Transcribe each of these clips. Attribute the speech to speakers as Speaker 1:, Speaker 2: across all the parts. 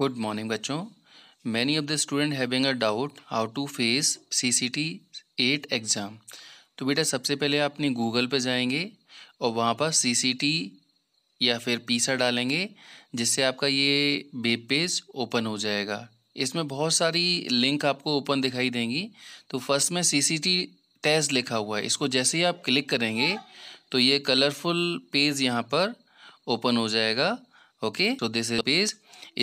Speaker 1: good morning बच्चों many of the student having a doubt how to face C C T at exam तो बेटा सबसे पहले आप अपनी गूगल पर जाएंगे और वहाँ पर सी सी टी या फिर पीसा डालेंगे जिससे आपका ये वेब पेज ओपन हो जाएगा इसमें बहुत सारी लिंक आपको ओपन दिखाई देंगी तो फर्स्ट में सी सी टी टेस्ट लिखा हुआ है इसको जैसे ही आप क्लिक करेंगे तो ये कलरफुल पेज यहाँ पर ओपन हो जाएगा ओके तो दिस इज पेज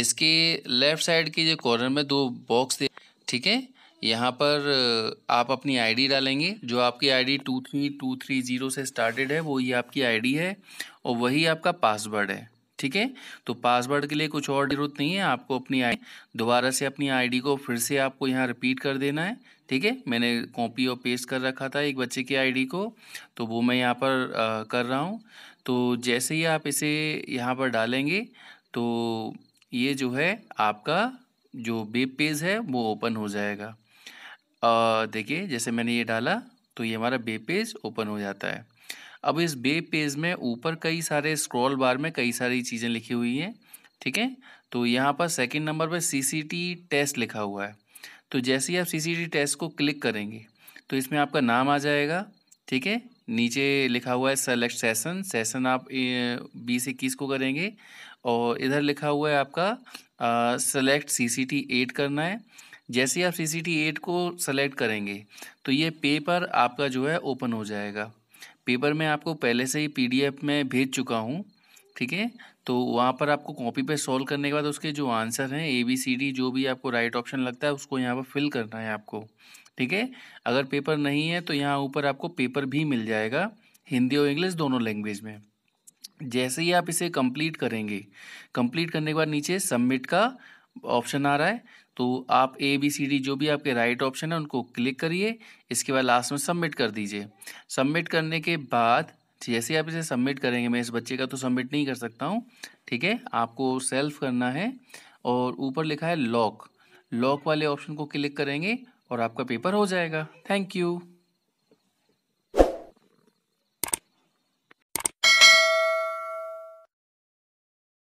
Speaker 1: इसके लेफ्ट साइड के जो कॉर्नर में दो बॉक्स ठीक है यहाँ पर आप अपनी आईडी डालेंगे जो आपकी ID two three two three zero से स्टार्टेड है वही आपकी आईडी है और वही आपका पासवर्ड है ठीक है तो पासवर्ड के लिए कुछ और जरूरत नहीं है आपको अपनी आई दोबारा से अपनी आईडी को फिर से आपको यहाँ रिपीट कर देना है ठीक है मैंने कॉपी और पेस्ट कर रखा था एक बच्चे की आई को तो वो मैं यहाँ पर आ, कर रहा हूँ तो जैसे ही आप इसे यहाँ पर डालेंगे तो ये जो है आपका जो वेब पेज है वो ओपन हो जाएगा देखिए जैसे मैंने ये डाला तो ये हमारा वेब पेज ओपन हो जाता है अब इस वेब पेज में ऊपर कई सारे स्क्रॉल बार में कई सारी चीज़ें लिखी हुई हैं ठीक है तो यहाँ पर सेकंड नंबर पर सीसीटी टेस्ट लिखा हुआ है तो जैसे ही आप सीसीटी टेस्ट को क्लिक करेंगे तो इसमें आपका नाम आ जाएगा ठीक है नीचे लिखा हुआ है सेलेक्ट सेशन सेशन आप बीस इक्कीस को करेंगे और इधर लिखा हुआ है आपका select C C T at करना है जैसे ही आप सी सी टी एट को सेलेक्ट करेंगे तो ये पेपर आपका जो है ओपन हो जाएगा पेपर मैं आपको पहले से ही पी डी एफ में भेज चुका हूँ ठीक है तो वहाँ पर आपको कॉपी पे सॉल्व करने के बाद उसके जो आंसर हैं ए बी सी डी जो भी आपको राइट ऑप्शन लगता है उसको यहाँ पर फिल करना है आपको ठीक है अगर पेपर नहीं है तो यहाँ ऊपर आपको पेपर भी मिल जाएगा हिंदी और इंग्लिश दोनों लैंग्वेज में जैसे ही आप इसे कंप्लीट करेंगे कंप्लीट करने के बाद नीचे सबमिट का ऑप्शन आ रहा है तो आप ए बी सी डी जो भी आपके राइट ऑप्शन है उनको क्लिक करिए इसके बाद लास्ट में सबमिट कर दीजिए सबमिट करने के बाद जैसे ही आप इसे सबमिट करेंगे मैं इस बच्चे का तो सबमिट नहीं कर सकता हूँ ठीक है आपको सेल्फ करना है और ऊपर लिखा है लॉक लॉक वाले ऑप्शन को क्लिक करेंगे और आपका पेपर हो जाएगा थैंक यू